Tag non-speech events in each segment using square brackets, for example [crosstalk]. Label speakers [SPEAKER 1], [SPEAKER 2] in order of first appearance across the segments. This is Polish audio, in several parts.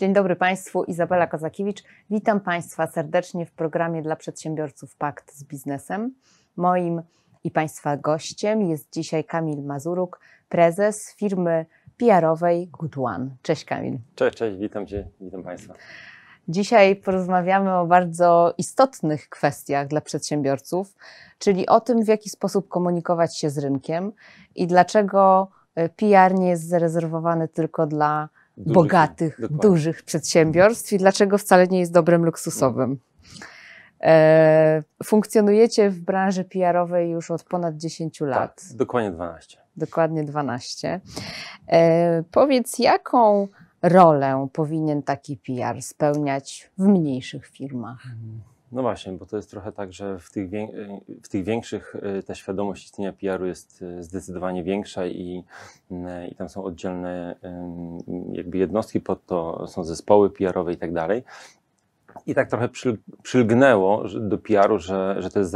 [SPEAKER 1] Dzień dobry Państwu, Izabela Kozakiewicz. Witam Państwa serdecznie w programie dla przedsiębiorców Pakt z Biznesem. Moim i Państwa gościem jest dzisiaj Kamil Mazuruk, prezes firmy PR-owej Good One. Cześć Kamil.
[SPEAKER 2] Cześć, cześć, witam Cię, witam Państwa.
[SPEAKER 1] Dzisiaj porozmawiamy o bardzo istotnych kwestiach dla przedsiębiorców, czyli o tym, w jaki sposób komunikować się z rynkiem i dlaczego PR nie jest zarezerwowany tylko dla dużych, bogatych, dokładnie. dużych przedsiębiorstw i dlaczego wcale nie jest dobrem luksusowym. No. E, funkcjonujecie w branży PR-owej już od ponad 10 tak, lat.
[SPEAKER 2] Tak, dokładnie 12.
[SPEAKER 1] Dokładnie 12. E, powiedz, jaką rolę powinien taki PR spełniać w mniejszych firmach? Mhm.
[SPEAKER 2] No właśnie, bo to jest trochę tak, że w tych, w tych większych y, ta świadomość istnienia PR-u jest y, zdecydowanie większa i, y, i tam są oddzielne jakby jednostki pod to, są zespoły PR-owe i tak dalej. I tak trochę przylgnęło do PR-u, że, że to jest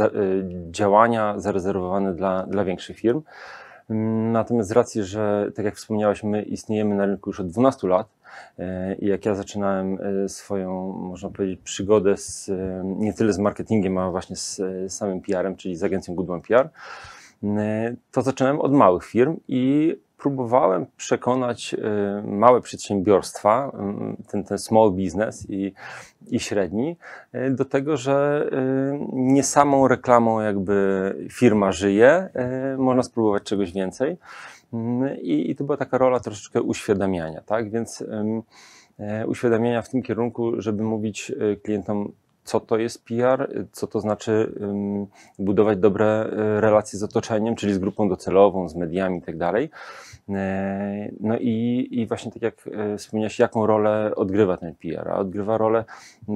[SPEAKER 2] działania zarezerwowane dla, dla większych firm. Natomiast z racji, że tak jak wspomniałeś, my istniejemy na rynku już od 12 lat, E, I jak ja zaczynałem e, swoją, można powiedzieć, przygodę z, e, nie tyle z marketingiem, a właśnie z samym PR-em, czyli z agencją Goodman PR, to zaczynałem od małych firm i próbowałem przekonać małe przedsiębiorstwa, ten, ten small business i, i średni, do tego, że nie samą reklamą jakby firma żyje, można spróbować czegoś więcej. Mm, I, I, to była taka rola troszeczkę uświadamiania, tak? Więc e, uświadamiania w tym kierunku, żeby mówić e, klientom, co to jest PR, co to znaczy budować dobre e, relacje z otoczeniem, czyli z grupą docelową, z mediami itd. Tak no i, i właśnie tak jak wspomniałeś, jaką rolę odgrywa ten PR? A odgrywa rolę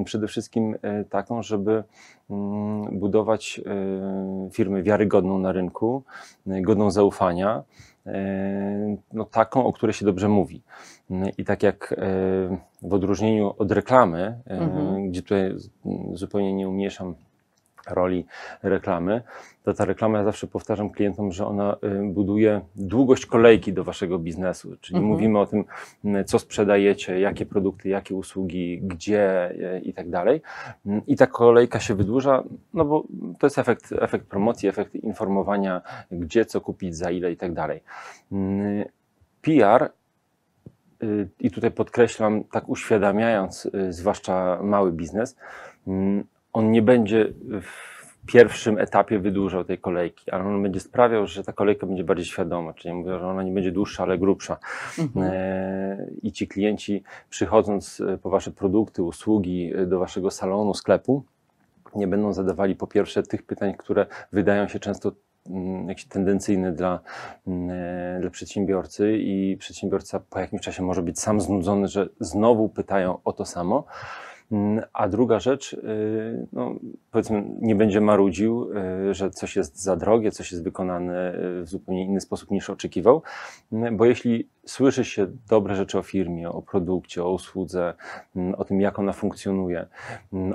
[SPEAKER 2] przede wszystkim taką, żeby budować firmy wiarygodną na rynku, godną zaufania, no, taką, o której się dobrze mówi. I tak jak e, w odróżnieniu od reklamy, e, mhm. gdzie tutaj zupełnie nie umieszam roli reklamy, to ta reklama, ja zawsze powtarzam klientom, że ona y, buduje długość kolejki do waszego biznesu, czyli mhm. mówimy o tym, y, co sprzedajecie, jakie produkty, jakie usługi, gdzie y, i tak dalej. I ta kolejka się wydłuża, no bo to jest efekt, efekt promocji, efekt informowania, gdzie co kupić, za ile i tak dalej. PR i tutaj podkreślam, tak uświadamiając, zwłaszcza mały biznes, on nie będzie w pierwszym etapie wydłużał tej kolejki, ale on będzie sprawiał, że ta kolejka będzie bardziej świadoma, czyli mówię, że ona nie będzie dłuższa, ale grubsza. Mhm. E, I ci klienci przychodząc e, po wasze produkty, usługi e, do waszego salonu, sklepu, nie będą zadawali po pierwsze tych pytań, które wydają się często mm, jakieś tendencyjne dla, mm, dla przedsiębiorcy i przedsiębiorca po jakimś czasie może być sam znudzony, że znowu pytają o to samo, Mm, a druga rzecz, y, no, powiedzmy, nie będzie marudził, y, że coś jest za drogie, coś jest wykonane y, w zupełnie inny sposób niż oczekiwał, mm, bo jeśli słyszy się dobre rzeczy o firmie, o produkcie, o usłudze, mm, o tym, jak ona funkcjonuje,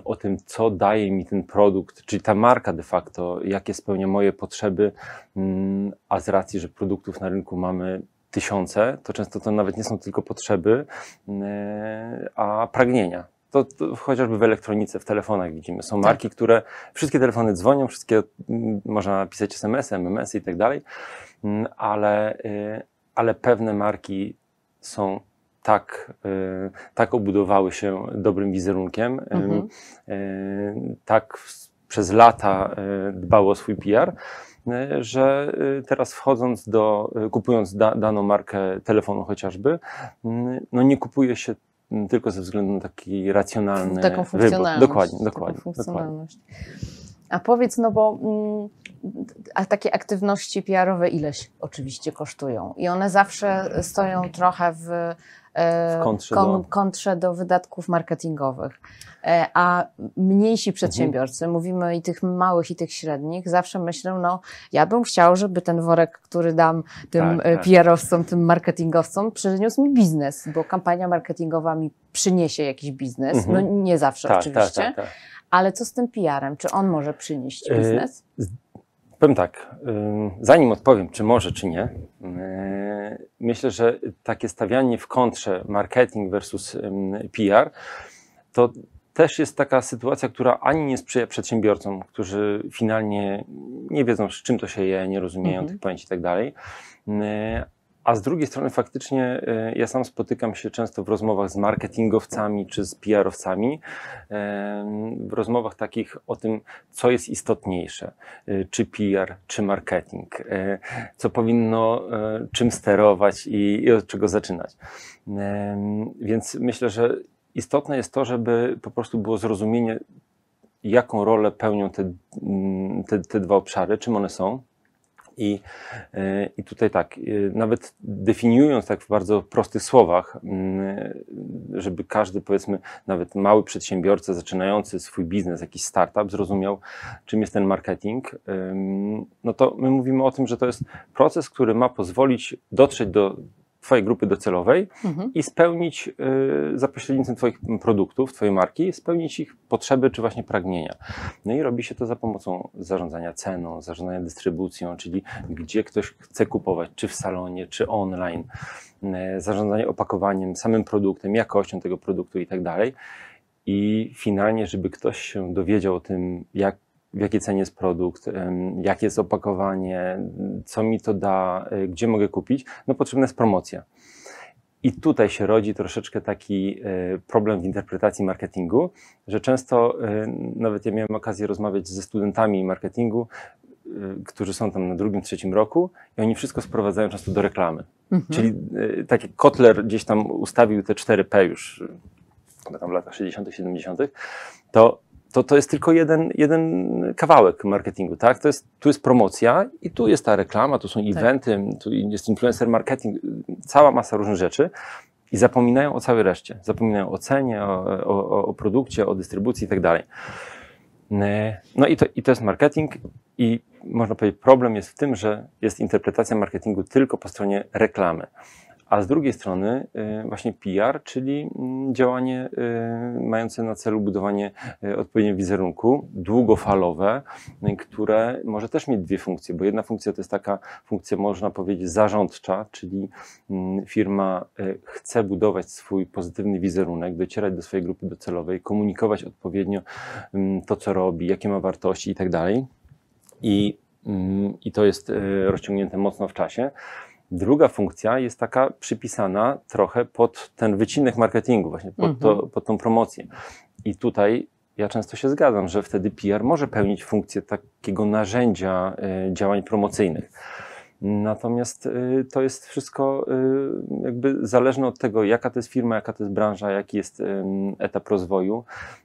[SPEAKER 2] o tym, co daje mi ten produkt, czyli ta marka de facto, jakie spełnia moje potrzeby, a z racji, że produktów na rynku mamy tysiące, to często to nawet nie są tylko potrzeby, e, a pragnienia. To, to, chociażby w elektronice, w telefonach widzimy. Są tak. marki, tak. które wszystkie telefony dzwonią, wszystkie mm, można pisać SMS, MMS i tak dalej, mm, ale, y, ale pewne marki są tak, y, tak obudowały się dobrym wizerunkiem, y, mhm. tak przez lata dbały o swój PR, że teraz wchodząc do, kupując da, daną markę telefonu chociażby, no nie kupuje się Mm, tylko ze względu na taki racjonalny Taką funkcjonalność. Wybór. Dokładnie, dokładnie. Taką funkcjonalność.
[SPEAKER 1] A powiedz, no bo mm, a takie aktywności PR-owe ileś oczywiście kosztują i one zawsze stoją trochę w kontrze, kon, kontrze do wydatków marketingowych. E, a mniejsi mhm. przedsiębiorcy, mhm. mówimy i tych małych, i tych średnich, zawsze myślą, no ja bym chciał, żeby ten worek, który dam tym tak, e, tak. PR-owcom, tym marketingowcom, przyniósł mi biznes, bo kampania marketingowa mi przyniesie jakiś biznes. No, mhm. No nie zawsze tak, tak oczywiście. Tak, tak, ale co z tym PR-em? Czy on może przynieść
[SPEAKER 2] e, biznes? Powiem tak, zanim odpowiem, czy może, czy nie, myślę, że takie stawianie w kontrze marketing versus PR to też jest taka sytuacja, która ani nie sprzyja przedsiębiorcom, którzy finalnie nie wiedzą, z czym to się je, nie rozumieją mhm. tych pojęć i tak dalej, a z drugiej strony faktycznie e, ja sam spotykam się często w rozmowach z marketingowcami czy z PR-owcami, e, w rozmowach takich o tym, co jest istotniejsze, e, czy PR, czy marketing, co powinno czym sterować i, od czego zaczynać. Więc myślę, że istotne jest to, żeby po prostu było zrozumienie, jaką rolę pełnią te, mm, te, te dwa obszary, czym one są i, e, I tutaj tak, e, nawet definiując tak w bardzo prostych słowach, żeby każdy, powiedzmy, nawet mały przedsiębiorca zaczynający swój biznes, jakiś startup, zrozumiał, czym jest ten marketing, no to my mówimy o tym, że to jest proces, który ma pozwolić dotrzeć do Twojej grupy docelowej mhm. i spełnić y, za pośrednictwem Twoich produktów, Twojej marki, spełnić ich potrzeby czy właśnie pragnienia. No i robi się to za pomocą zarządzania ceną, zarządzania dystrybucją, czyli gdzie ktoś chce kupować, czy w salonie, czy online, y, zarządzanie opakowaniem, samym produktem, jakością tego produktu i tak dalej. I finalnie, żeby ktoś się dowiedział o tym, jak w jakiej cenie jest produkt, jakie jest opakowanie, co mi to da, y, gdzie mogę kupić, no potrzebna jest promocja. I tutaj się rodzi troszeczkę taki y, problem w interpretacji marketingu, że często, y, nawet ja miałem okazję rozmawiać ze studentami marketingu, którzy są tam na drugim, trzecim roku, i oni wszystko sprowadzają często do reklamy. Mhm. Czyli tak jak Kotler gdzieś tam ustawił te 4P już tam w latach 60., 70., to to, to jest tylko jeden, jeden kawałek marketingu, tak? To jest, tu jest promocja i tu jest ta reklama, tu są tak. eventy, tu jest influencer marketing, cała masa różnych rzeczy i zapominają o całej reszcie. Zapominają o cenie, o, o, o produkcie, o dystrybucji i tak dalej. No i to, i to jest marketing i można powiedzieć problem jest w tym, że jest interpretacja marketingu tylko po stronie reklamy a z drugiej strony y, właśnie PR, czyli mm, działanie y, mające na celu budowanie y, odpowiedniego wizerunku, długofalowe, które może też mieć dwie funkcje, bo jedna funkcja to jest taka funkcja, można powiedzieć, zarządcza, czyli mm, firma chce budować swój pozytywny wizerunek, docierać do swojej grupy docelowej, komunikować odpowiednio mm, to, co robi, jakie ma wartości itd. I, tak i to jest rozciągnięte mocno w czasie. Druga funkcja jest taka przypisana trochę pod ten wycinek marketingu, właśnie pod, to, mhm. pod tą promocję. I tutaj ja często się zgadzam, że wtedy PR może pełnić funkcję takiego narzędzia e, działań promocyjnych. Natomiast e, to jest wszystko e, jakby zależne od tego, jaka to jest firma, jaka to jest branża, jaki jest etap rozwoju.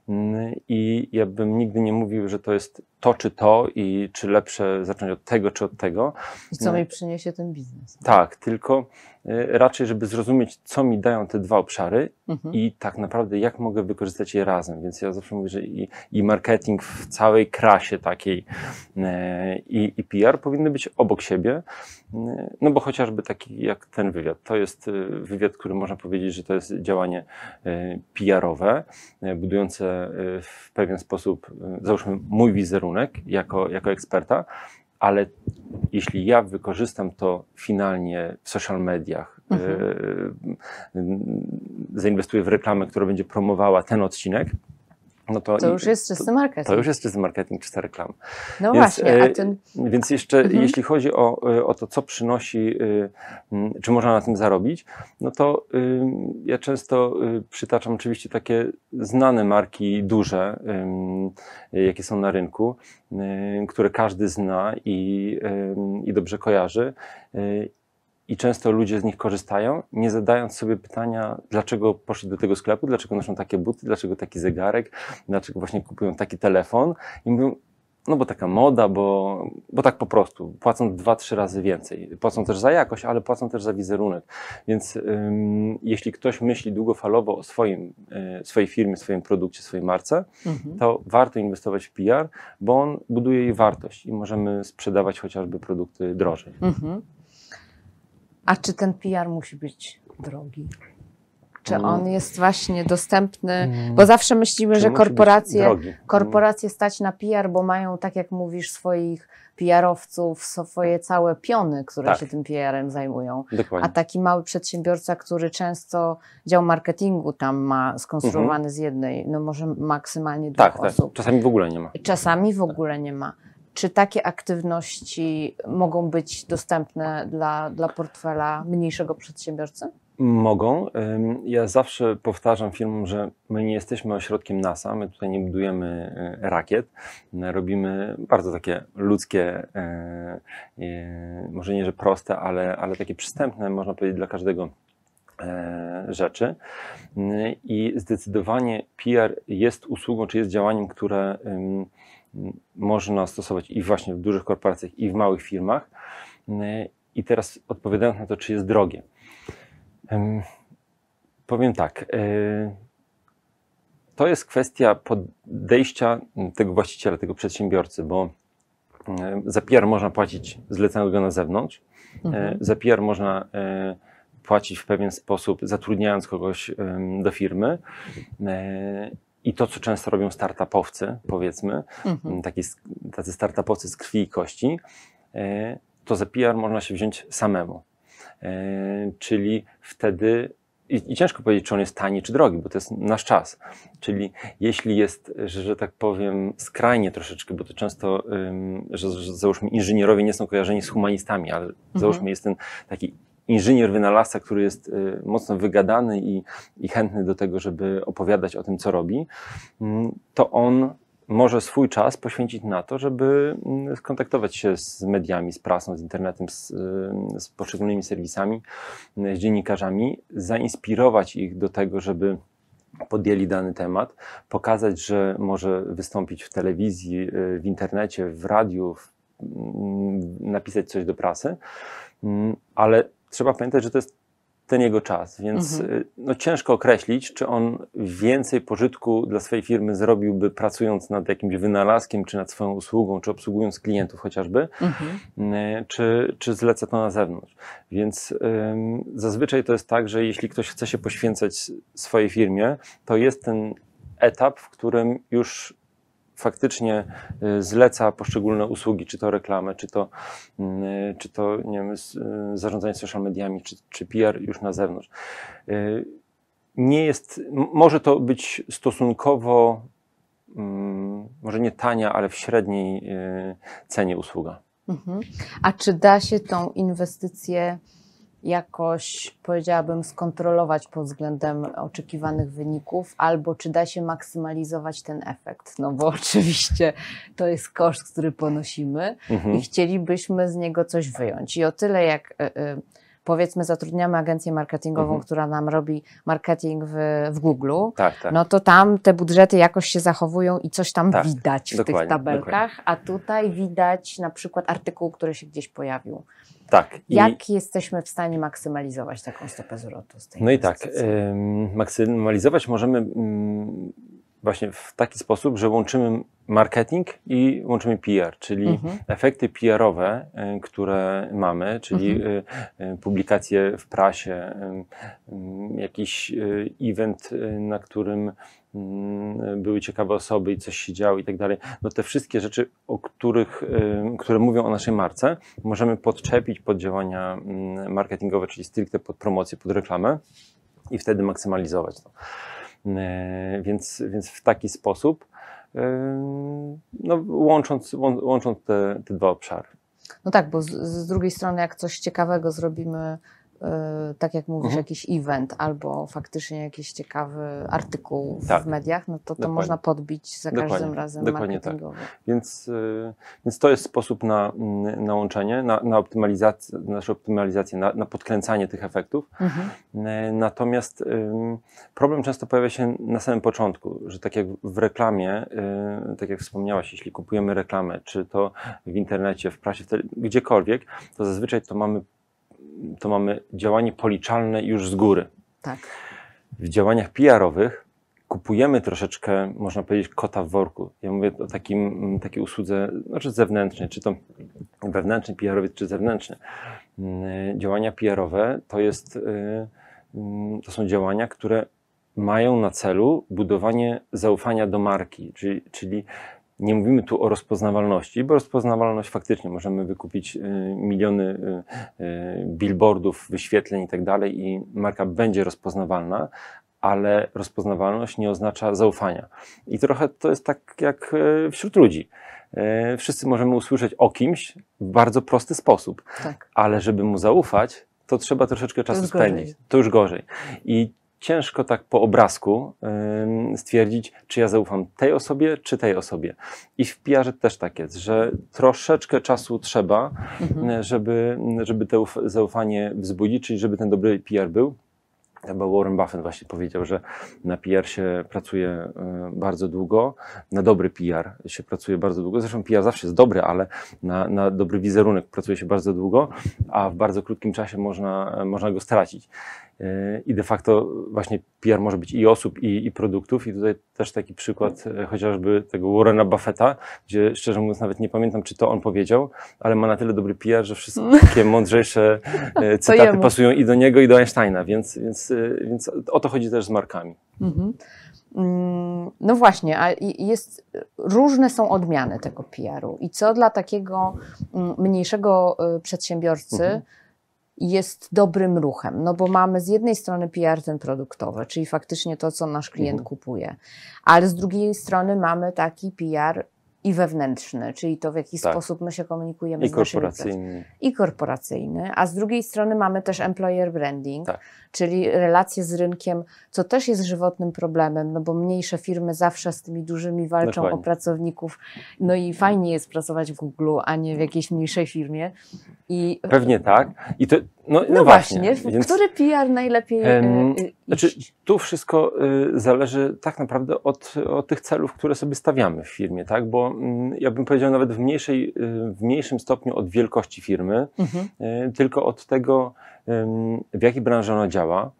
[SPEAKER 2] Mm, I ja bym nigdy nie mówił, że to jest to czy to i czy lepsze zacząć od tego czy od tego. I co no. mi
[SPEAKER 1] przyniesie ten biznes.
[SPEAKER 2] Tak, tylko y, raczej, żeby zrozumieć, co mi dają te dwa obszary mhm. i tak naprawdę jak mogę wykorzystać je razem. Więc ja zawsze mówię, że i, i marketing w całej krasie takiej y, i, i PR powinny być obok siebie, y, no bo chociażby taki jak ten wywiad. To jest wywiad, który można powiedzieć, że to jest działanie PR-owe, budujące w pewien sposób, załóżmy, mój wizerunek, jako, jako eksperta, ale jeśli ja wykorzystam to finalnie w social mediach, mhm. E, zainwestuję w reklamę, która będzie promowała ten odcinek, no to, to już jest czysty marketing. To, to już jest czysty marketing, czysty reklam. No więc, właśnie. A e, ten... Więc jeszcze mhm. jeśli chodzi o, e, o to, co przynosi, e, czy można na tym zarobić, no to y, ja często y, przytaczam oczywiście takie znane marki, duże, jakie są na rynku, y, które każdy zna i, i dobrze kojarzy i często ludzie z nich korzystają, nie zadając sobie pytania, dlaczego poszli do tego sklepu, dlaczego noszą takie buty, dlaczego taki zegarek, dlaczego właśnie kupują taki telefon. I mówią, no bo taka moda, bo, bo tak po prostu, płacą dwa, trzy razy więcej. Płacą też za jakość, ale płacą też za wizerunek. Więc ym, jeśli ktoś myśli długofalowo o swoim, y, swojej firmie, swoim produkcie, swojej marce, mhm. to warto inwestować w PR, bo on buduje jej wartość i możemy sprzedawać chociażby produkty drożej.
[SPEAKER 1] Mhm. A czy ten PR musi być drogi? Czy mm. on jest właśnie dostępny? Mm. Bo zawsze myślimy, czy że korporacje, mm. korporacje stać na PR, bo mają, tak jak mówisz, swoich PR-owców, swoje całe piony, które tak. się tym PR-em zajmują.
[SPEAKER 2] Dokładnie. A taki
[SPEAKER 1] mały przedsiębiorca, który często dział marketingu tam ma skonstruowany mhm. z jednej, no może maksymalnie dwóch tak, tak. osób. Tak. Czasami w ogóle nie ma. Czasami w ogóle nie ma. Czy takie aktywności mogą być dostępne dla, dla portfela mniejszego przedsiębiorcy?
[SPEAKER 2] Mogą. Ja zawsze powtarzam firmom, że my nie jesteśmy ośrodkiem NASA, my tutaj nie budujemy e, rakiet, robimy bardzo takie ludzkie, e, e, może nie, że proste, ale, ale takie przystępne, można powiedzieć, dla każdego rzeczy. I zdecydowanie PR jest usługą, czy jest działaniem, które można stosować i właśnie w dużych korporacjach, i w małych firmach. I teraz odpowiadając na to, czy jest drogie. Powiem tak. E, to jest kwestia podejścia tego właściciela, tego przedsiębiorcy, bo za PR można płacić zlecając go na zewnątrz, e, mhm. za PR można e, płacić w pewien sposób, zatrudniając kogoś do firmy i to, co często robią startupowcy, powiedzmy, mhm. Mm, taki, tacy startupowcy z krwi i kości, e, to za PR można się wziąć samemu. E, czyli wtedy i, i, ciężko powiedzieć, czy on jest tani, czy drogi, bo to jest nasz czas. Czyli jeśli jest, że, że tak powiem, skrajnie troszeczkę, bo to często, że, że, załóżmy inżynierowie nie są kojarzeni z humanistami, ale mhm. załóżmy jest ten taki inżynier, wynalazca, który jest y, mocno wygadany i, i chętny do tego, żeby opowiadać o tym, co robi, mm, to on może swój czas poświęcić na to, żeby mm, skontaktować się z mediami, z prasą, z internetem, z, y, z, poszczególnymi serwisami, y, z dziennikarzami, zainspirować ich do tego, żeby podjęli dany temat, pokazać, że może wystąpić w telewizji, w internecie, w radiu, mm, napisać coś do prasy, ale trzeba pamiętać, że to jest ten jego czas, więc mhm. Y, no, ciężko określić, czy on więcej pożytku dla swojej firmy zrobiłby pracując nad jakimś wynalazkiem, czy nad swoją usługą, czy obsługując klientów chociażby, mhm. Y, czy, czy zleca to na zewnątrz. Więc ym, zazwyczaj to jest tak, że jeśli ktoś chce się poświęcać swojej firmie, to jest ten etap, w którym już faktycznie y, zleca poszczególne usługi, czy to reklamę, czy to, mm, y, czy to nie wiem, y, zarządzanie social mediami, czy, czy PR już na zewnątrz. Nie jest, może to być stosunkowo, mm, może nie tania, ale w średniej cenie usługa.
[SPEAKER 1] Mhm. A czy da się tą inwestycję jakoś, powiedziałabym, skontrolować pod względem oczekiwanych wyników, albo czy da się maksymalizować ten efekt? No bo [laughs] oczywiście to jest koszt, który ponosimy mhm. i chcielibyśmy z niego coś wyjąć. I o tyle jak. Y, y, powiedzmy zatrudniamy agencję marketingową, mhm. która nam robi marketing w, w Google, tak, tak. no to tam te budżety jakoś się zachowują i coś tam tak, widać w tych tabelkach, dokładnie. a tutaj widać na przykład artykuł, który się gdzieś pojawił.
[SPEAKER 2] Tak. Jak
[SPEAKER 1] jesteśmy w stanie maksymalizować taką stopę zwrotu z tej No inwestycji? i tak,
[SPEAKER 2] maksymalizować możemy mm, właśnie w taki sposób, że łączymy marketing i łączymy PR, czyli mhm. efekty PR-owe, które mamy, czyli mhm. Y, y, publikacje w prasie, jakiś y, event, na którym Mm, były ciekawe osoby i coś się działo i tak dalej. No te wszystkie rzeczy, o których, które mówią o naszej marce, możemy podczepić pod działania mm, marketingowe, czyli stricte pod promocję, pod reklamę i wtedy maksymalizować to. Yy, więc, więc w taki sposób, yy, no, łącząc, łącząc te, te dwa obszary.
[SPEAKER 1] No tak, bo z, z drugiej strony, jak coś ciekawego zrobimy E, tak jak mówisz, mhm. jakiś event albo faktycznie jakiś ciekawy artykuł tak. w mediach, no to to można podbić za Dokładnie. każdym razem Dokładnie tak.
[SPEAKER 2] Więc, e, więc to jest sposób na, mm, na łączenie, na, na optymalizację, naszą znaczy optymalizację, na, na podkręcanie tych efektów. Mhm. E, natomiast problem często pojawia się na samym początku, że tak jak w reklamie, tak jak wspomniałaś, jeśli kupujemy reklamę, czy to w internecie, w prasie, gdziekolwiek, to zazwyczaj to mamy to mamy działanie policzalne już z góry. Tak. W działaniach PR-owych kupujemy troszeczkę, można powiedzieć, kota w worku. Ja mówię o takim, takiej usłudze, znaczy zewnętrznej, czy to wewnętrzny PR-owiec, czy zewnętrzny. Mm, działania PR-owe to, jest, y, mm, to są działania, które mają na celu budowanie zaufania do marki, czyli, czyli nie mówimy tu o rozpoznawalności, bo rozpoznawalność faktycznie możemy wykupić y, miliony y, y, billboardów, wyświetleń itd. Tak i marka będzie rozpoznawalna, ale rozpoznawalność nie oznacza zaufania. I trochę to jest tak jak wśród ludzi. Wszyscy możemy usłyszeć o kimś w bardzo prosty sposób, tak. ale żeby mu zaufać, to trzeba troszeczkę czasu to spędzić. Gorzej. To już gorzej. I ciężko tak po obrazku stwierdzić, czy ja zaufam tej osobie, czy tej osobie. I w pr też tak jest, że troszeczkę czasu trzeba, mhm. E, żeby, żeby to zaufanie wzbudzić, czyli żeby ten dobry PR był. Chyba Warren Buffett właśnie powiedział, że na PR się pracuje e, bardzo długo, na dobry PR się pracuje bardzo długo. Zresztą PR zawsze jest dobry, ale na, na dobry wizerunek pracuje się bardzo długo, a w bardzo krótkim czasie można, e, można go stracić. E, i de facto właśnie PR może być i osób, i, i, produktów. I tutaj też taki przykład e, chociażby tego Warrena Buffetta, gdzie szczerze mówiąc nawet nie pamiętam, czy to on powiedział, ale ma na tyle dobry PR, że wszystkie mm. mądrzejsze e, [laughs] cytaty jemu. pasują i do niego, i do Einsteina, więc, więc, więc o to chodzi też z markami.
[SPEAKER 1] Mhm. Mm, no właśnie, a jest, różne są odmiany tego PR-u. I co dla takiego mm, mniejszego przedsiębiorcy, mhm jest dobrym ruchem, no bo mamy z jednej strony PR ten produktowy, czyli faktycznie to, co nasz klient mhm. kupuje, ale z drugiej strony mamy taki PR i wewnętrzny, czyli to w jaki tak. sposób my się komunikujemy I z korporacyjny. I korporacyjny, a z drugiej strony mamy też employer branding, tak. czyli relacje z rynkiem, co też jest żywotnym problemem, no bo mniejsze firmy zawsze z tymi dużymi walczą Dokładnie. o pracowników. No i fajnie jest pracować w Google, a nie w jakiejś mniejszej firmie. I... Pewnie
[SPEAKER 2] tak. I to, no, no, no właśnie, właśnie więc... który
[SPEAKER 1] PR najlepiej... Um...
[SPEAKER 2] Znaczy, tu wszystko y, zależy tak naprawdę od, od, tych celów, które sobie stawiamy w firmie, tak? Bo mm, ja bym powiedział nawet w, mniejszej, y, w mniejszym stopniu od wielkości firmy, mhm. Y, tylko od tego, w jakiej branży ona działa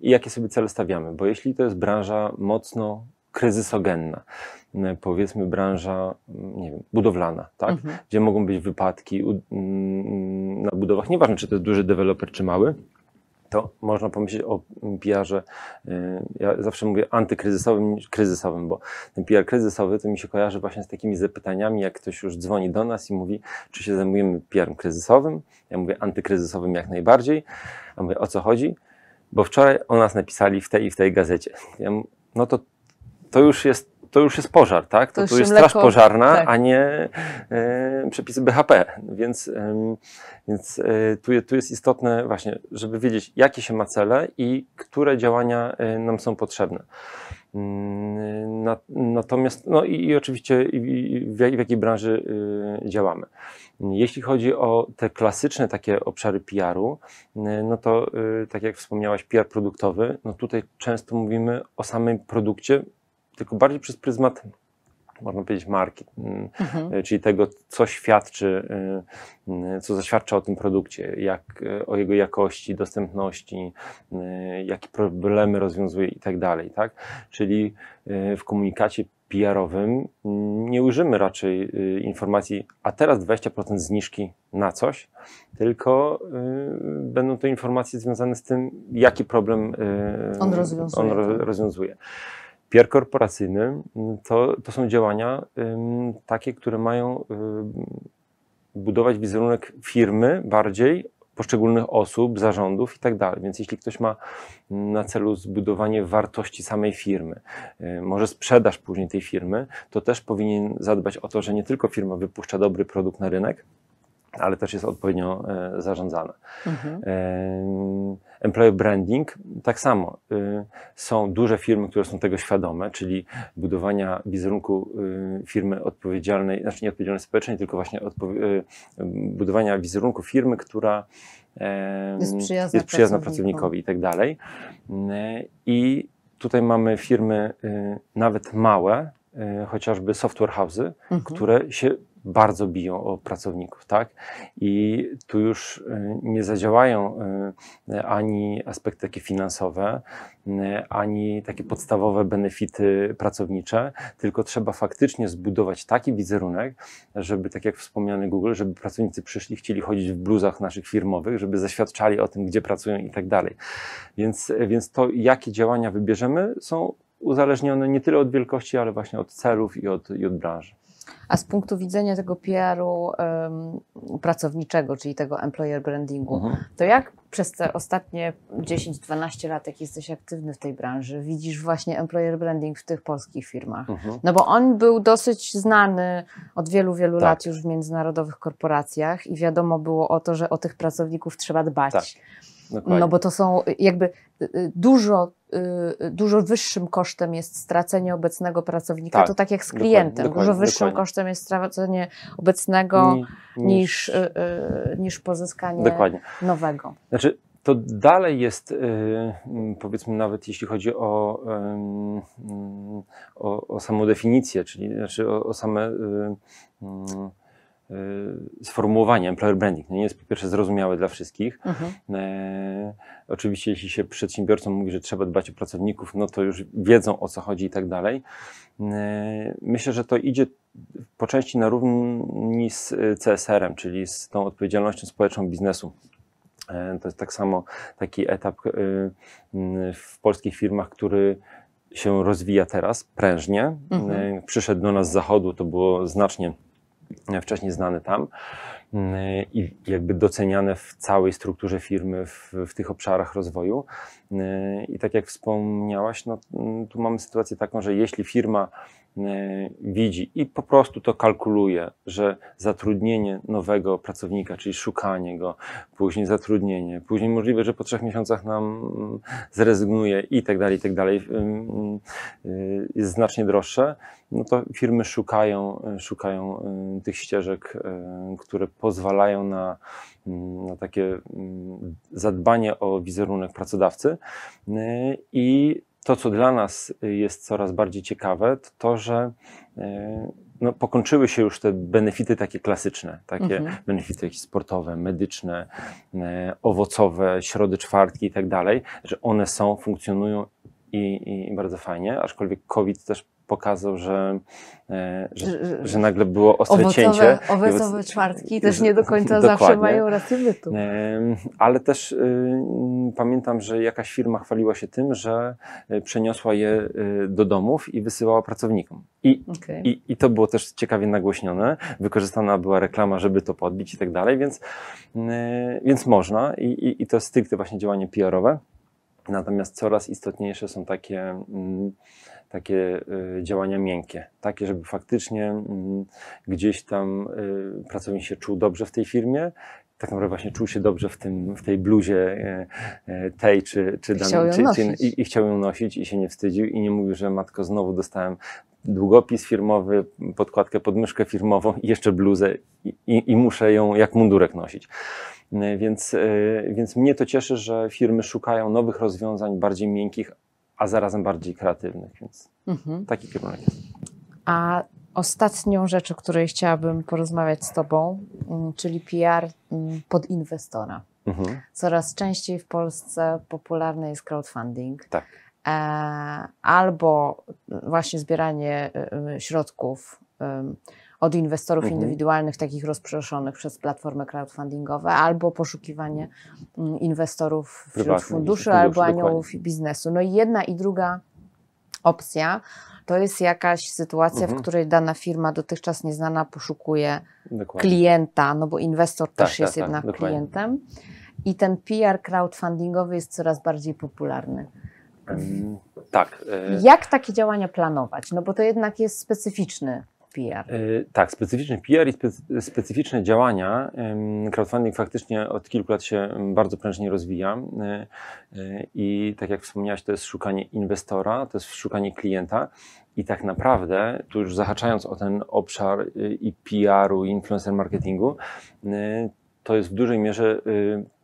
[SPEAKER 2] i jakie sobie cele stawiamy. Bo jeśli to jest branża mocno kryzysogenna, powiedzmy branża mm, nie wiem, budowlana, tak? Mhm. gdzie mogą być wypadki mm, na budowach, nieważne czy to jest duży deweloper czy mały, to można pomyśleć o PR-ze, y, ja zawsze mówię antykryzysowym niż kryzysowym, bo ten PR kryzysowy to mi się kojarzy właśnie z takimi zapytaniami, jak ktoś już dzwoni do nas i mówi, czy się zajmujemy PR-em kryzysowym. Ja mówię antykryzysowym jak najbardziej. A mówię, o co chodzi? Bo wczoraj o nas napisali w tej i w tej gazecie. Ja mówię, no to to już jest to już jest pożar, tak? To, to tu jest mleko, straż pożarna, tak. a nie y, przepisy BHP. Więc, więc e, tu, tu, jest istotne właśnie, żeby wiedzieć, jakie się ma cele i które działania e, nam są potrzebne. Mm, na, natomiast, no i, i oczywiście w, w, jakiej branży działamy. Jeśli chodzi o te klasyczne takie obszary PR-u, no to tak jak wspomniałaś, PR produktowy, no tutaj często mówimy o samym produkcie, tylko bardziej przez pryzmat, można powiedzieć, marki, mhm. Y, czyli tego, co świadczy, y, y, co zaświadcza o tym produkcie, jak, o jego jakości, dostępności, jakie problemy rozwiązuje i tak dalej. Tak? Czyli w komunikacie PR-owym nie ujrzymy raczej informacji, a teraz 20% zniżki na coś, tylko będą to informacje związane z tym, jaki problem on rozwiązuje. On tak. rozwiązuje. PR korporacyjny mm, to, to są działania ym, takie, które mają budować wizerunek firmy bardziej, poszczególnych osób, zarządów i tak dalej. Więc jeśli ktoś ma na celu zbudowanie wartości samej firmy, może sprzedaż później tej firmy, to też powinien zadbać o to, że nie tylko firma wypuszcza dobry produkt na rynek, ale też jest odpowiednio e, zarządzane. Mhm. E, employer branding tak samo. E, są duże firmy, które są tego świadome, czyli budowania wizerunku firmy odpowiedzialnej, znaczy nie odpowiedzialnej społecznej, tylko właśnie budowania wizerunku firmy, która jest przyjazna, jest przyjazna pracownikowi i tak dalej. I tutaj mamy firmy nawet małe, E, chociażby software house'y, mhm. które się bardzo biją o pracowników, tak? I tu już e, nie zadziałają e, ani aspekty takie finansowe, ani takie podstawowe benefity pracownicze, tylko trzeba faktycznie zbudować taki wizerunek, żeby, tak jak wspomniany Google, żeby pracownicy przyszli, chcieli chodzić w bluzach naszych firmowych, żeby zaświadczali o tym, gdzie pracują i tak dalej. Więc, więc to, jakie działania wybierzemy, są uzależnione nie tyle od wielkości, ale właśnie od celów i od, i od branży.
[SPEAKER 1] A z punktu widzenia tego PR-u um, pracowniczego, czyli tego employer brandingu, mhm. to jak przez te ostatnie 10-12 lat, jak jesteś aktywny w tej branży, widzisz właśnie employer branding w tych polskich firmach? Mhm. No bo on był dosyć znany od wielu, wielu tak. lat już w międzynarodowych korporacjach i wiadomo było o to, że o tych pracowników trzeba dbać. Tak. Dokładnie. No bo to są jakby y, y, dużo, y, dużo wyższym kosztem jest stracenie obecnego pracownika. Tak, to tak jak z klientem. Dokładnie, dużo dokładnie, wyższym kosztem jest stracenie obecnego Ni, niż, niż, niż pozyskanie nowego.
[SPEAKER 2] Znaczy, to dalej jest, mm, powiedzmy, nawet jeśli chodzi o, mm, o, o samą definicję, czyli znaczy o, o same mm, sformułowanie y, employer branding no nie jest po pierwsze zrozumiałe dla wszystkich. Mhm. E, oczywiście jeśli się przedsiębiorcom mówi, że trzeba dbać o pracowników, no to już wiedzą o co chodzi i tak dalej. E, myślę, że to idzie po części na równi z CSR-em, czyli z tą odpowiedzialnością społeczną biznesu. E, to jest tak samo taki etap e, w polskich firmach, który się rozwija teraz prężnie. E, mhm. Przyszedł do nas z zachodu, to było znacznie wcześniej znane tam mm, i jakby doceniane w całej strukturze firmy, w, w, tych obszarach rozwoju. Mm, I tak jak wspomniałaś, no, mm, tu mamy sytuację taką, że jeśli firma E, widzi i po prostu to kalkuluje, że zatrudnienie nowego pracownika, czyli szukanie go, później zatrudnienie, później możliwe, że po trzech miesiącach nam mm, zrezygnuje i tak dalej, i tak dalej, mm, y, jest znacznie droższe, no to firmy szukają, szukają y, tych ścieżek, y, które pozwalają na, mm, na takie zadbanie o wizerunek pracodawcy i to, co dla nas jest coraz bardziej ciekawe, to to, że e, no, pokończyły się już te benefity takie klasyczne, takie mhm. benefity sportowe, medyczne, e, owocowe, środy, czwartki i tak dalej, że one są, funkcjonują i, i bardzo fajnie, aczkolwiek COVID też pokazał, że, e, że, że, nagle było ostre owocowe, cięcie. Owocowe
[SPEAKER 1] czwartki też nie do końca [laughs] zawsze mają rację bytu.
[SPEAKER 2] E, ale też y, pamiętam, że jakaś firma chwaliła się tym, że e, przeniosła je do domów i wysyłała pracownikom. I, okay. i, i to było też ciekawie nagłośnione. Wykorzystana była reklama, żeby to podbić i tak dalej, więc, więc można i, i, i to jest stricte właśnie działanie PR-owe. Natomiast coraz istotniejsze są takie, mm, takie y, działania miękkie, takie, żeby faktycznie mm, gdzieś tam y, pracownik się czuł dobrze w tej firmie, tak naprawdę właśnie czuł się dobrze w, tym, w tej bluzie y, tej czy, czy, danym czy, czy i, i, chciał ją nosić i się nie wstydził i nie mówił, że matko znowu dostałem długopis firmowy, podkładkę myszkę firmową i jeszcze bluzę i, i, i muszę ją jak mundurek nosić. E, więc, e, więc mnie to cieszy, że firmy szukają nowych rozwiązań, bardziej miękkich, a zarazem bardziej kreatywnych. Więc mhm. taki kierunek jest.
[SPEAKER 1] A ostatnią rzecz, o której chciałabym porozmawiać z Tobą, mm, czyli PR mm, pod inwestora. Mhm. Coraz częściej w Polsce popularny jest crowdfunding. Tak. E, albo właśnie zbieranie y, y, środków od inwestorów mhm. indywidualnych, takich rozproszonych przez platformy crowdfundingowe, albo poszukiwanie mm, inwestorów wśród funduszy, albo aniołów dokładnie. biznesu. No i jedna i druga opcja to jest jakaś sytuacja, w mhm. której dana firma dotychczas nieznana poszukuje dokładnie. klienta, no bo inwestor tak, też tak, jest tak, jednak dokładnie. klientem. I ten PR crowdfundingowy jest coraz bardziej popularny.
[SPEAKER 2] Mm, tak. E, Jak
[SPEAKER 1] takie działania planować? No bo to jednak jest specyficzny
[SPEAKER 2] PR. Y, tak, specyficzny PR i specy, specyficzne działania. Crowdfunding faktycznie od kilku lat się bardzo prężnie rozwija y, y, i tak jak wspomniałaś, to jest szukanie inwestora, to jest szukanie klienta i tak naprawdę, tu już zahaczając o ten obszar i PR-u, i influencer marketingu, to jest w dużej mierze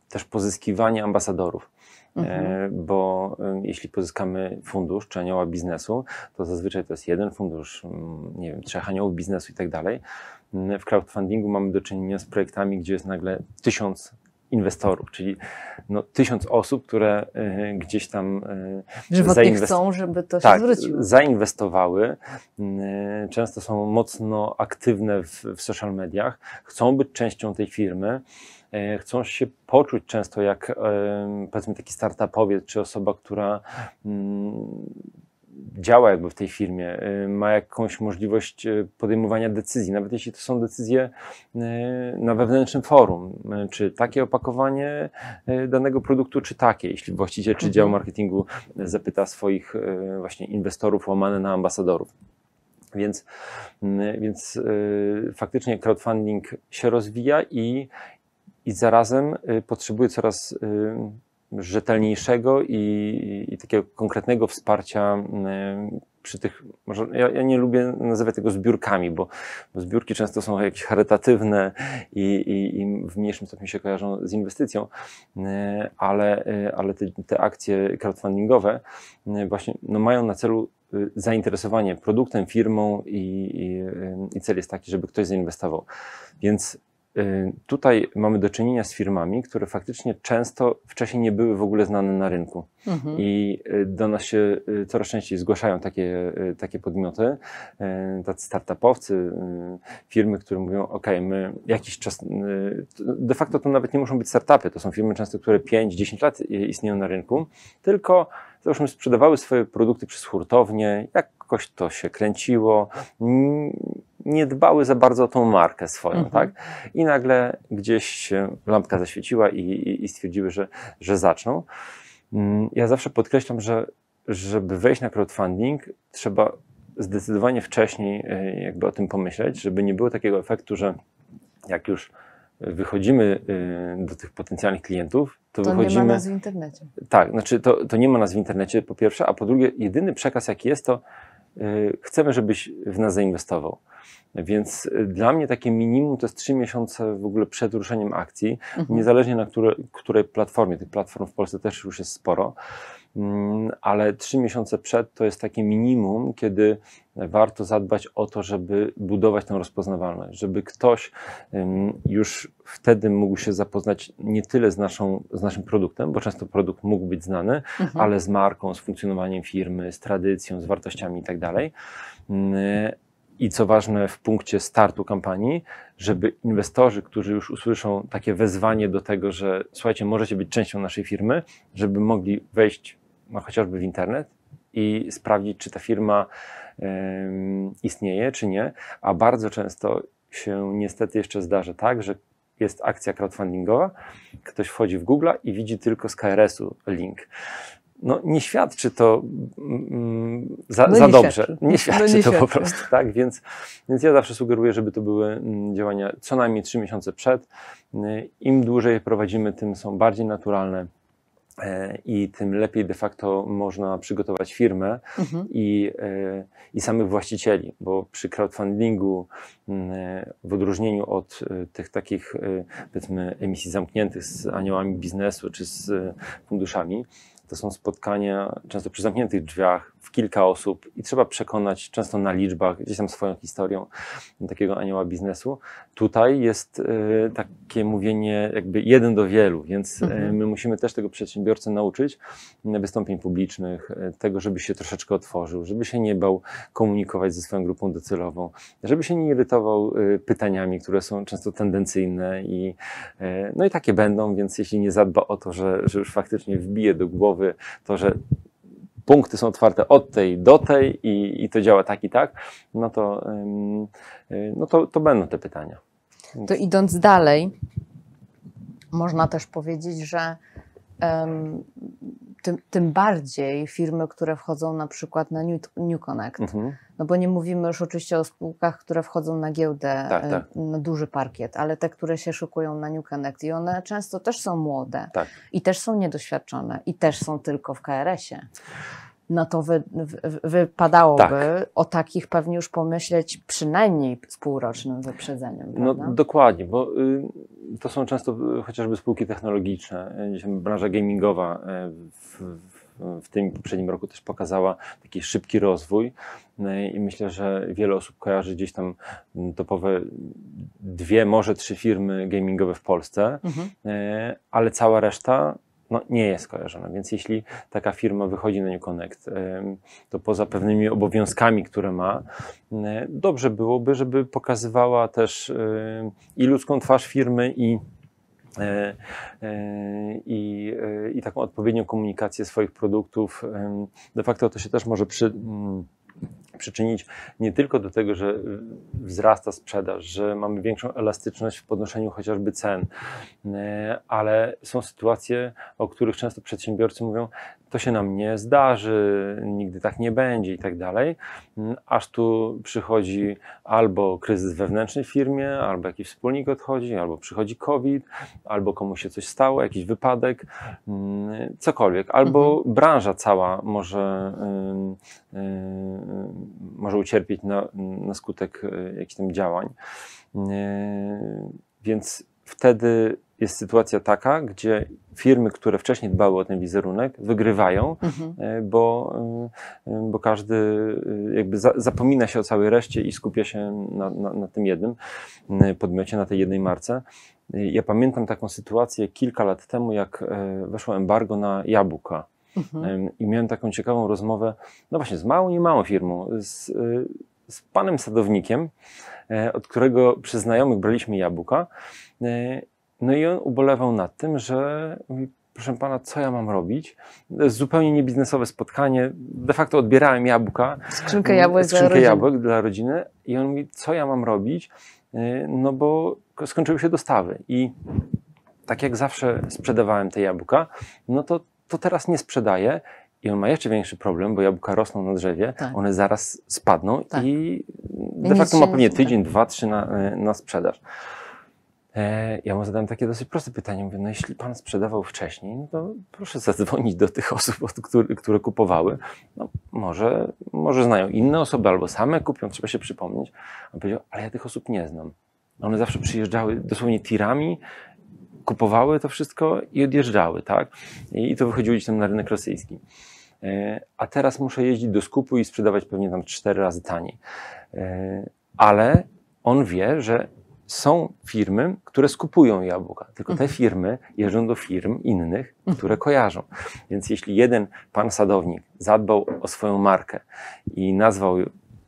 [SPEAKER 2] też pozyskiwanie ambasadorów. Mhm. E, bo jeśli pozyskamy fundusz czy anioła biznesu, to zazwyczaj to jest jeden fundusz, nie wiem, trzech aniołów biznesu i tak dalej. W crowdfundingu mamy do czynienia z projektami, gdzie jest nagle tysiąc inwestorów, czyli no, tysiąc osób, które e, gdzieś tam y, chcą, żeby to się tak, zwróciło. zainwestowały, często są mocno aktywne w, w social mediach, chcą być częścią tej firmy, E, chcą się poczuć często jak e, powiedzmy taki startupowiec, czy osoba, która mm, działa jakby w tej firmie, e, ma jakąś możliwość podejmowania decyzji, nawet jeśli to są decyzje na wewnętrznym forum, czy takie opakowanie danego produktu, czy takie, jeśli właściciel czy dział mhm. marketingu zapyta swoich właśnie inwestorów łamane na ambasadorów. Więc, mm, więc faktycznie crowdfunding się rozwija i i zarazem y, potrzebuje coraz y, rzetelniejszego i, i takiego konkretnego wsparcia y, przy tych, może, ja, ja, nie lubię nazywać tego zbiórkami, bo, bo zbiórki często są jakieś charytatywne i, i, i, w mniejszym stopniu się kojarzą z inwestycją, ale, ale te, te akcje crowdfundingowe właśnie no, mają na celu zainteresowanie produktem, firmą i, i, i cel jest taki, żeby ktoś zainwestował. Więc Y, tutaj mamy do czynienia z firmami, które faktycznie często wcześniej nie były w ogóle znane na rynku. Mhm. I y, do nas się y, coraz częściej zgłaszają takie, takie podmioty, tacy startupowcy, firmy, które mówią: OK, my jakiś czas. De facto to nawet nie muszą być startupy, to są firmy często, które 5-10 lat istnieją na rynku, tylko załóżmy sprzedawały swoje produkty przez hurtownie, jakoś to się kręciło nie dbały za bardzo o tą markę swoją, mhm. tak? I nagle gdzieś się lampka zaświeciła i, i, i stwierdziły, że, że zaczną. Mm, ja zawsze podkreślam, że żeby wejść na crowdfunding, trzeba zdecydowanie wcześniej e, jakby o tym pomyśleć, żeby nie było takiego efektu, że jak już wychodzimy e, do tych potencjalnych klientów, to, to wychodzimy. To nie ma nas w internecie. Tak, znaczy to, to nie ma nas w internecie po pierwsze, a po drugie, jedyny przekaz jaki jest, to E, chcemy, żebyś w nas zainwestował. Więc e, dla mnie takie minimum to jest 3 miesiące w ogóle przed ruszeniem akcji, mhm. niezależnie na które, której platformie. Tych platform w Polsce też już jest sporo. Mm, ale trzy miesiące przed to jest takie minimum, kiedy warto zadbać o to, żeby budować tę rozpoznawalność, żeby ktoś już wtedy mógł się zapoznać nie tyle z, naszą, z naszym produktem, bo często produkt mógł być znany, mhm. ale z marką, z funkcjonowaniem firmy, z tradycją, z wartościami itd. Tak mm, I co ważne w punkcie startu kampanii, żeby inwestorzy, którzy już usłyszą takie wezwanie do tego, że słuchajcie, możecie być częścią naszej firmy, żeby mogli wejść no, chociażby w internet i sprawdzić, czy ta firma y, istnieje, czy nie. A bardzo często się niestety jeszcze zdarza tak, że jest akcja crowdfundingowa, ktoś wchodzi w Google i widzi tylko z KRS-u link no, nie świadczy to mm, za, no za dobrze. Świadczy. Nie no świadczy no nie to świadczy. po prostu, tak? Więc, więc ja zawsze sugeruję, żeby to były działania co najmniej trzy miesiące przed. Im dłużej je prowadzimy, tym są bardziej naturalne E, i tym lepiej de facto można przygotować firmę mhm. i, e, i samych właścicieli, bo przy crowdfundingu e, w odróżnieniu od tych takich powiedzmy emisji zamkniętych z aniołami biznesu czy z funduszami, to są spotkania często przy zamkniętych drzwiach, w kilka osób i trzeba przekonać często na liczbach, gdzieś tam swoją historią takiego anioła biznesu. Tutaj jest e, takie mówienie jakby jeden do wielu, więc e, mhm. my musimy też tego przedsiębiorcę nauczyć wystąpień publicznych, e, tego, żeby się troszeczkę otworzył, żeby się nie bał komunikować ze swoją grupą docelową, żeby się nie irytował pytaniami, które są często tendencyjne i no i takie będą, więc jeśli nie zadba o to, że, że już faktycznie wbije do głowy to, że punkty są otwarte od tej do tej i, i to działa tak i tak, no to, y, no to, to będą te pytania.
[SPEAKER 1] To idąc dalej, można też powiedzieć, że tym, tym, bardziej firmy, które wchodzą na przykład na New, New Connect. Mhm. No bo nie mówimy już oczywiście o spółkach, które wchodzą na giełdę, tak, tak. na duży parkiet, ale te, które się szykują na New Connect i one często też są młode tak. i też są niedoświadczone i też są tylko w KRS-ie no to wy, wy, wypadałoby tak. o takich pewnie już pomyśleć przynajmniej z półrocznym wyprzedzeniem. No, prawda? No
[SPEAKER 2] dokładnie, bo y, to są często y, chociażby spółki technologiczne, y, branża gamingowa y, w, w tym poprzednim roku też pokazała taki szybki rozwój i myślę, że wiele osób kojarzy gdzieś tam mm, topowe dwie, może trzy firmy gamingowe w Polsce, mhm. ale cała reszta no, nie jest kojarzona. Więc jeśli taka firma wychodzi na New Connect, to poza pewnymi obowiązkami, które ma, dobrze byłoby, żeby pokazywała też i ludzką twarz firmy, i e, e, i, e, i taką odpowiednią komunikację swoich produktów. De facto to się też może przy mm, przyczynić nie tylko do tego, że wzrasta sprzedaż, że mamy większą elastyczność w podnoszeniu chociażby cen, e, ale są sytuacje, o których często przedsiębiorcy mówią, to się nam nie zdarzy, nigdy tak nie będzie i tak dalej. Mm, aż tu przychodzi albo kryzys wewnętrzny w firmie, albo jakiś wspólnik odchodzi, albo przychodzi COVID, albo komuś się coś stało, jakiś wypadek, mm, cokolwiek. Albo mhm. branża cała może, może ucierpieć na, na skutek y, jakichś tam działań. Y, więc wtedy jest sytuacja taka, gdzie firmy, które wcześniej dbały o ten wizerunek, wygrywają, mhm. E, bo, e, bo każdy e, jakby za, zapomina się o całej reszcie i skupia się na, na, na tym jednym podmiocie, na tej jednej marce. Ja pamiętam taką sytuację kilka lat temu, jak weszło embargo na jabłka. Mhm. I miałem taką ciekawą rozmowę, no właśnie, z małą, nie małą firmą, z, z panem sadownikiem, od którego przy znajomych braliśmy jabłka. No i on ubolewał nad tym, że mówi, proszę pana, co ja mam robić? Zupełnie niebiznesowe spotkanie. De facto odbierałem jabłka. Skrzynkę mm, jabłek, skrzynkę dla, jabłek rodziny. dla rodziny. I on mówi, co ja mam robić? Y, no bo skończyły się dostawy. I tak jak zawsze sprzedawałem te jabłka, no to, to teraz nie sprzedaję. I on ma jeszcze większy problem, bo jabłka rosną na drzewie, tak. one zaraz spadną tak. i de facto ma pewnie tydzień, dwa, trzy na, y, na sprzedaż. E, ja mu zadałem takie dosyć proste pytanie. Mówię, no jeśli pan sprzedawał wcześniej, no to proszę zadzwonić do tych [laughs] osób, które, które kupowały. No, może, może znają inne osoby albo same kupią, trzeba się przypomnieć. On powiedział, ale ja tych osób nie znam. One zawsze przyjeżdżały dosłownie tirami, kupowały to wszystko i odjeżdżały, tak? I to wychodziło gdzieś tam na rynek rosyjski. E, a teraz muszę jeździć do skupu i sprzedawać pewnie tam cztery razy taniej. E, ale on wie, że są firmy, które skupują jabłka, tylko te mhm. firmy jeżdżą do firm innych, mhm. które kojarzą. Więc jeśli jeden pan sadownik zadbał o swoją markę i nazwał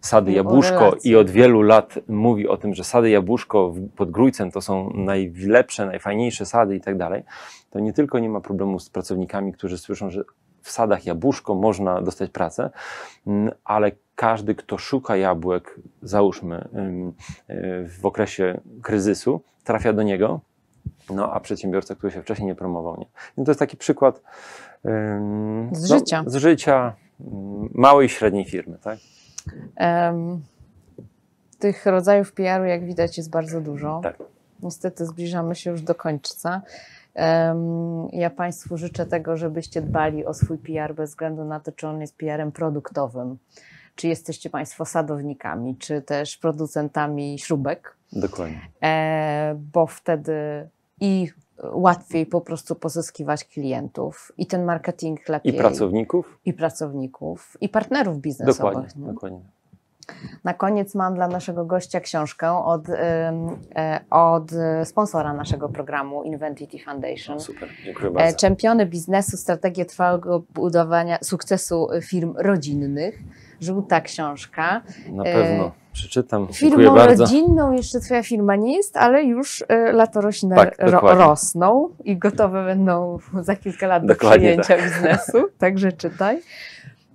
[SPEAKER 2] Sady Jabłuszko i od wielu lat mówi o tym, że Sady Jabłuszko pod Grójcem to są najlepsze, najfajniejsze sady i tak dalej, to nie tylko nie ma problemu z pracownikami, którzy słyszą, że w sadach Jabłuszko można dostać pracę, mm, ale każdy, kto szuka jabłek, załóżmy y, w okresie kryzysu, trafia do niego, no a przedsiębiorca, który się wcześniej nie promował, nie. to jest taki przykład z no, życia. Z życia małej i średniej firmy, tak?
[SPEAKER 1] Um, tych rodzajów PR-u, jak widać, jest bardzo dużo. Tak. Niestety zbliżamy się już do końca. ja Państwu życzę tego, żebyście dbali o swój PR bez względu na to, czy on jest PR-em produktowym czy jesteście Państwo sadownikami, czy też producentami śrubek. Dokładnie. E, bo wtedy i łatwiej po prostu pozyskiwać klientów i ten marketing lepiej. I pracowników. I pracowników, i partnerów biznesowych. Dokładnie, dokładnie. Na koniec mam dla naszego gościa książkę od, e, od sponsora naszego programu Inventity Foundation. No, super, dziękuję bardzo. E, czempiony biznesu, strategie trwałego budowania sukcesu firm rodzinnych żółta książka. Na pewno. E,
[SPEAKER 2] Przeczytam. Firmą bardzo.
[SPEAKER 1] rodzinną jeszcze Twoja firma nie jest, ale już e, latorośle tak, ro rosną i gotowe będą za kilka lat dokładnie do przyjęcia tak. biznesu. [laughs] Także czytaj.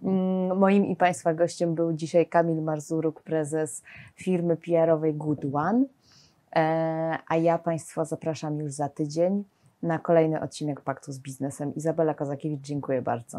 [SPEAKER 1] Mm, moim i Państwa gościem był dzisiaj Kamil Marzuruk, prezes firmy PR-owej Good One. E, a ja Państwa zapraszam już za tydzień na kolejny odcinek Paktu z Biznesem. Izabela Kozakiewicz, dziękuję bardzo.